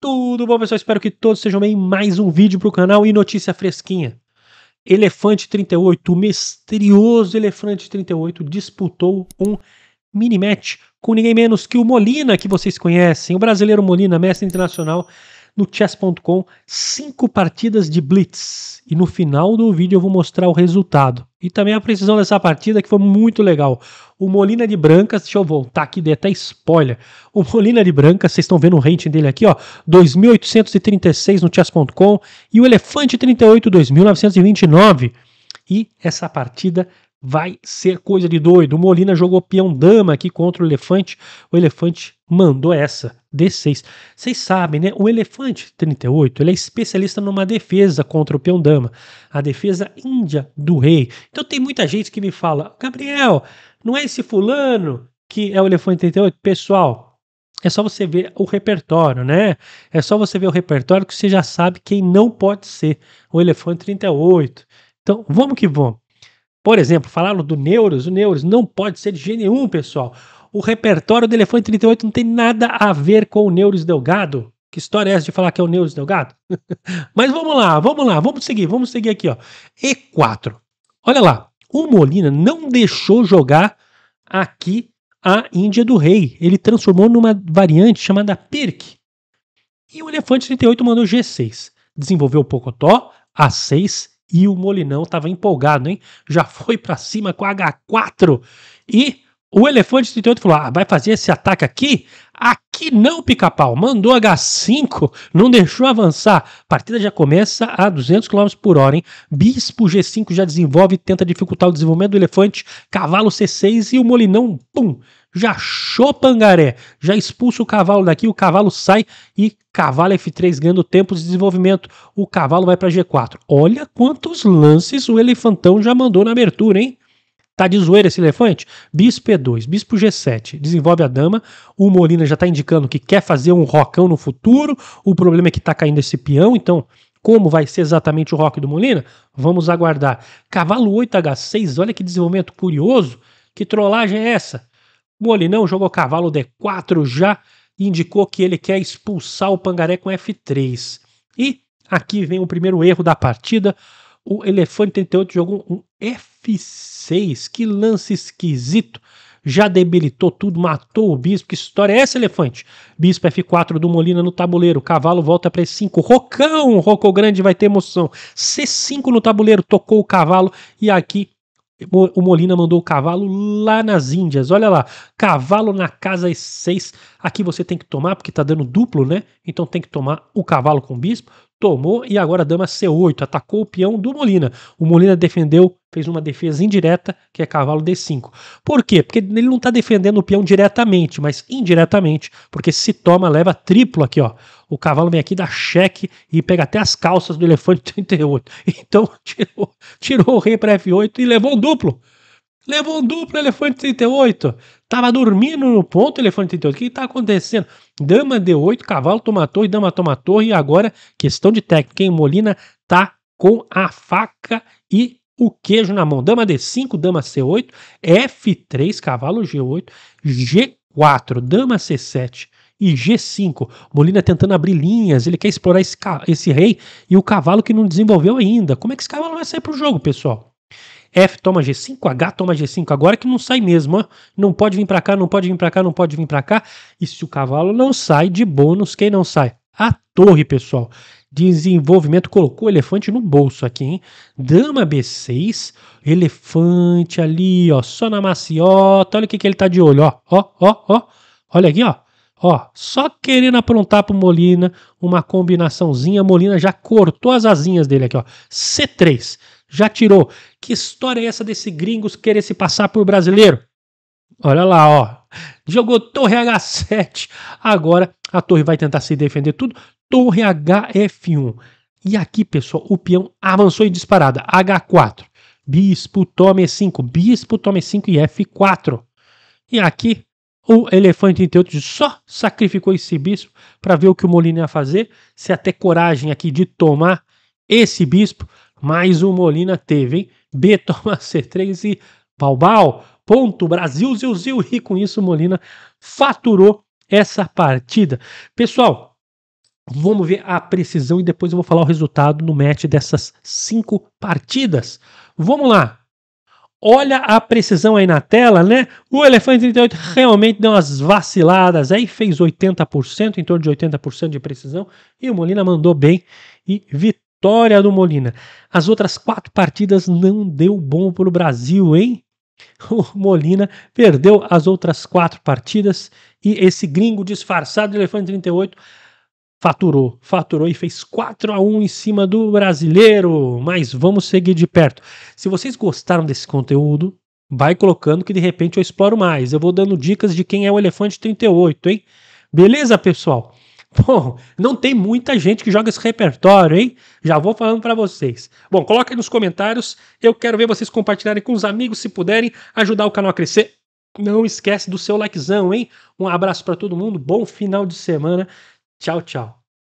Tudo bom, pessoal? Espero que todos sejam bem. Mais um vídeo para o canal e notícia fresquinha. Elefante 38, o misterioso Elefante 38, disputou um mini-match com ninguém menos que o Molina, que vocês conhecem, o brasileiro Molina, mestre internacional no chess.com, cinco partidas de blitz. E no final do vídeo eu vou mostrar o resultado. E também a precisão dessa partida que foi muito legal. O Molina de Brancas, deixa eu voltar aqui, dei até spoiler. O Molina de Brancas, vocês estão vendo o rating dele aqui, ó, 2.836 no chess.com e o Elefante 38, 2.929. E essa partida vai ser coisa de doido. O Molina jogou peão dama aqui contra o elefante. O elefante mandou essa D6. Vocês sabem, né? O elefante 38, ele é especialista numa defesa contra o peão dama, a defesa índia do rei. Então tem muita gente que me fala: "Gabriel, não é esse fulano que é o Elefante 38. Pessoal, é só você ver o repertório, né? É só você ver o repertório que você já sabe quem não pode ser o Elefante 38. Então, vamos que vamos. Por exemplo, falaram do Neuros. O Neuros não pode ser de jeito nenhum, pessoal. O repertório do Elefante 38 não tem nada a ver com o Neuros Delgado. Que história é essa de falar que é o Neuros Delgado? Mas vamos lá, vamos lá, vamos seguir, vamos seguir aqui, ó. E4. Olha lá. O Molina não deixou jogar aqui a Índia do Rei. Ele transformou numa variante chamada Perk. E o Elefante 38 mandou G6. Desenvolveu o Pocotó, A6 e o Molinão estava empolgado, hein? Já foi para cima com H4 e o Elefante 38 falou: ah, vai fazer esse ataque aqui? Aqui não, pica-pau. Mandou H5, não deixou avançar. partida já começa a 200 km por hora, hein? Bispo G5 já desenvolve, tenta dificultar o desenvolvimento do elefante. Cavalo C6 e o molinão, pum, já chopangaré, já expulsa o cavalo daqui, o cavalo sai e cavalo F3 ganhando tempo de desenvolvimento. O cavalo vai para G4. Olha quantos lances o elefantão já mandou na abertura, hein? Tá de zoeira esse elefante? Bispo E2, Bispo G7, desenvolve a dama. O Molina já está indicando que quer fazer um rocão no futuro. O problema é que está caindo esse peão, então como vai ser exatamente o rock do Molina? Vamos aguardar. Cavalo 8H6, olha que desenvolvimento curioso. Que trollagem é essa? Molinão jogou cavalo D4 já e indicou que ele quer expulsar o Pangaré com F3. E aqui vem o primeiro erro da partida. O Elefante 38 jogou um F6. Que lance esquisito. Já debilitou tudo, matou o bispo. Que história é essa, elefante? Bispo F4 do Molina no tabuleiro. Cavalo volta para E5. Rocão! Rocco grande vai ter emoção. C5 no tabuleiro. Tocou o cavalo. E aqui o Molina mandou o cavalo lá nas Índias. Olha lá, cavalo na casa e 6. Aqui você tem que tomar, porque tá dando duplo, né? Então tem que tomar o cavalo com o bispo. Tomou e agora dama C8. Atacou o peão do Molina. O Molina defendeu, fez uma defesa indireta, que é cavalo D5. Por quê? Porque ele não tá defendendo o peão diretamente, mas indiretamente, porque se toma, leva triplo aqui, ó o cavalo vem aqui, dá cheque e pega até as calças do elefante 38. Então tirou, tirou o rei para F8 e levou um duplo. Levou um duplo, elefante 38. Tava dormindo no ponto, elefante 38. O que está acontecendo? Dama D8, cavalo toma torre, dama toma torre. E agora, questão de técnica, hein? Molina tá com a faca e o queijo na mão. Dama D5, dama C8, F3, cavalo G8, G4, dama C7, e G5. Molina tentando abrir linhas, ele quer explorar esse, esse rei e o cavalo que não desenvolveu ainda. Como é que esse cavalo vai sair para o jogo, pessoal? F toma G5, H toma G5, agora que não sai mesmo, ó. não pode vir para cá, não pode vir para cá, não pode vir para cá. E se o cavalo não sai de bônus, quem não sai? A torre, pessoal. Desenvolvimento colocou o elefante no bolso aqui, hein? Dama B6, elefante ali, ó, só na maciota. Olha o que, que ele tá de olho, ó, ó, ó, ó. Olha aqui, ó. Ó, só querendo aprontar pro Molina uma combinaçãozinha, Molina já cortou as asinhas dele aqui, ó. C3, já tirou. Que história é essa desse gringos querer se passar por brasileiro? Olha lá, ó. Jogou torre H7. Agora a torre vai tentar se defender tudo. Torre HF1. E aqui, pessoal, o peão avançou em disparada. H4. Bispo, tome 5. Bispo, tome 5 e F4. E aqui o elefante entre outros, só sacrificou esse bispo para ver o que o Molina ia fazer, se até coragem aqui de tomar esse bispo, mas o Molina teve, hein? B toma C3 e balbal, ponto, Brasil, ziu, ziu, e com isso o Molina faturou essa partida. Pessoal, Vamos ver a precisão e depois eu vou falar o resultado no match dessas cinco partidas. Vamos lá! Olha a precisão aí na tela, né? O Elefante 38 realmente deu umas vaciladas aí, fez 80%, em torno de 80% de precisão, e o Molina mandou bem e vitória do Molina. As outras quatro partidas não deu bom para o Brasil, hein? O Molina perdeu as outras quatro partidas e esse gringo disfarçado de Elefante 38 faturou, faturou e fez 4 a 1 em cima do brasileiro, mas vamos seguir de perto. Se vocês gostaram desse conteúdo, vai colocando que de repente eu exploro mais. Eu vou dando dicas de quem é o elefante 38, hein? Beleza, pessoal? Bom, não tem muita gente que joga esse repertório, hein? Já vou falando para vocês. Bom, coloquem nos comentários. Eu quero ver vocês compartilharem com os amigos se puderem, ajudar o canal a crescer. Não esquece do seu likezão, hein? Um abraço para todo mundo. Bom final de semana. Ciao, ciao.